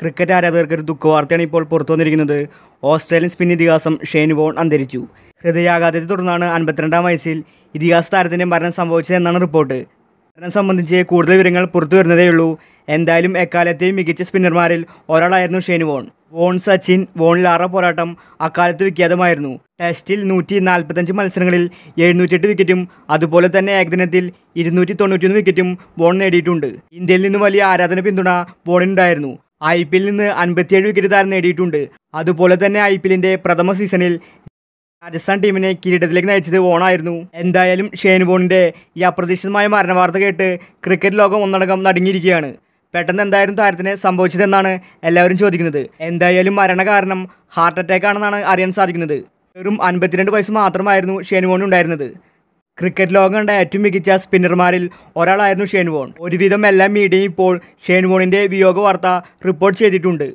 cricket ആരാധകർക്ക് ഒരു ദുഃഖവാർത്തയാണ് ഇപ്പോൾ പുറത്തു വന്നിരിക്കുന്നത് ഓസ്ട്രേലിയൻ സ്പിൻ ഇതിഹാസം ഷെയ്ൻ വോൺ അന്തരിച്ചു ഹൃദയാഘാതത്തെ തുടർന്നാണ് അൻപത്തിരണ്ടാം വയസ്സിൽ ഇതിഹാസ താരത്തിൻ്റെ മരണം സംഭവിച്ചതെന്നാണ് റിപ്പോർട്ട് മരണം സംബന്ധിച്ച് കൂടുതൽ വിവരങ്ങൾ പുറത്തു വരുന്നതേയുള്ളൂ എന്തായാലും എക്കാലത്തെയും മികച്ച സ്പിന്നർമാരിൽ ഒരാളായിരുന്നു Shane Warne Warne Sachin Warne Lara പോരാട്ടം അക്കാലത്ത് വിഖ്യാതമായിരുന്നു ടെസ്റ്റിൽ നൂറ്റി നാൽപ്പത്തഞ്ച് മത്സരങ്ങളിൽ എഴുന്നൂറ്റെട്ട് വിക്കറ്റും അതുപോലെ തന്നെ ഏകദിനത്തിൽ ഇരുന്നൂറ്റി തൊണ്ണൂറ്റിയൊന്ന് വിക്കറ്റും വോൺ നേടിയിട്ടുണ്ട് ഇന്ത്യയിൽ നിന്നും വലിയ ആരാധന പിന്തുണ വോണിനുണ്ടായിരുന്നു ഐ പി എല്ലിൽ നിന്ന് അൻപത്തിയേഴ് വിക്കറ്റ് താരം നേടിയിട്ടുണ്ട് അതുപോലെ തന്നെ ഐ പി എല്ലിൻ്റെ പ്രഥമ സീസണിൽ രാജസ്ഥാൻ ടീമിനെ കിരീടത്തിലേക്ക് നയിച്ചത് ഓണായിരുന്നു എന്തായാലും ഷെയ്ൻ ബോണിൻ്റെ ഈ അപ്രതീക്ഷിതമായ മരണവാർത്ത കേട്ട് ക്രിക്കറ്റ് ലോകം ഒന്നടങ്കം നടുങ്ങിയിരിക്കുകയാണ് പെട്ടെന്ന് എന്തായാലും താരത്തിന് സംഭവിച്ചതെന്നാണ് എല്ലാവരും ചോദിക്കുന്നത് എന്തായാലും മരണ കാരണം ഹാർട്ട് അറ്റാക്ക് ആണെന്നാണ് അറിയാൻ സാധിക്കുന്നത് വെറും അൻപത്തിരണ്ട് വയസ്സ് മാത്രമായിരുന്നു ഷെയ്ൻ ബോണിന് ഉണ്ടായിരുന്നത് ക്രിക്കറ്റ് കണ്ട ഏറ്റവും മികച്ച സ്പിന്നർമാരിൽ ഒരാളായിരുന്നു ഷെയ്ൻ വോൺ ഒരുവിധം എല്ലാ മീഡിയയും ഇപ്പോൾ ഷെയ്ൻ വിയോഗ വാർത്ത റിപ്പോർട്ട് ചെയ്തിട്ടുണ്ട്